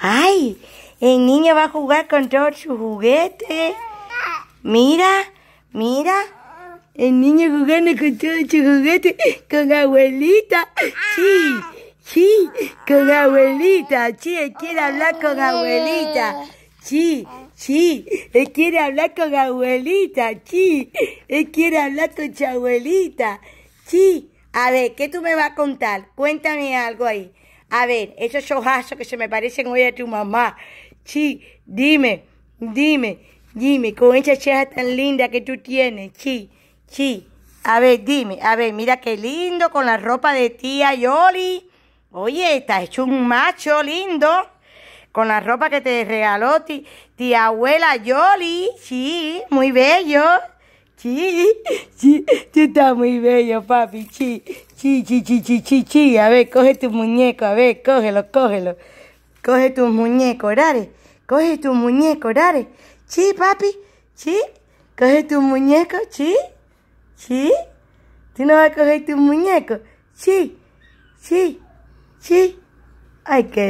¡Ay! El niño va a jugar con todos sus juguetes. Mira, mira. El niño jugando con todos sus juguetes. Con abuelita. Sí, sí. Con abuelita. Sí, él quiere hablar con abuelita. Sí, sí. Él quiere hablar con abuelita. Sí. Él quiere hablar con su abuelita. Sí. A ver, ¿qué tú me vas a contar? Cuéntame algo ahí. A ver, esos ojazos que se me parecen hoy a tu mamá. Sí, dime, dime, dime, con esa ceja tan linda que tú tienes. Sí, sí. A ver, dime, a ver, mira qué lindo con la ropa de tía Yoli. Oye, estás hecho un macho lindo con la ropa que te regaló tía abuela Yoli. Sí, muy bello. Chi, sí, tú estás muy bello, papi. Chi, chi, chi, chi, chi, chi, chi. A ver, coge tu muñeco, a ver, cógelo, cógelo. Coge tu muñeco, dale. Coge tu muñeco, dale. Chi, papi, chi. Coge tu muñeco, chi, chi. Tú no vas a coger tu muñeco. Chi, chi, chi. Ay, qué.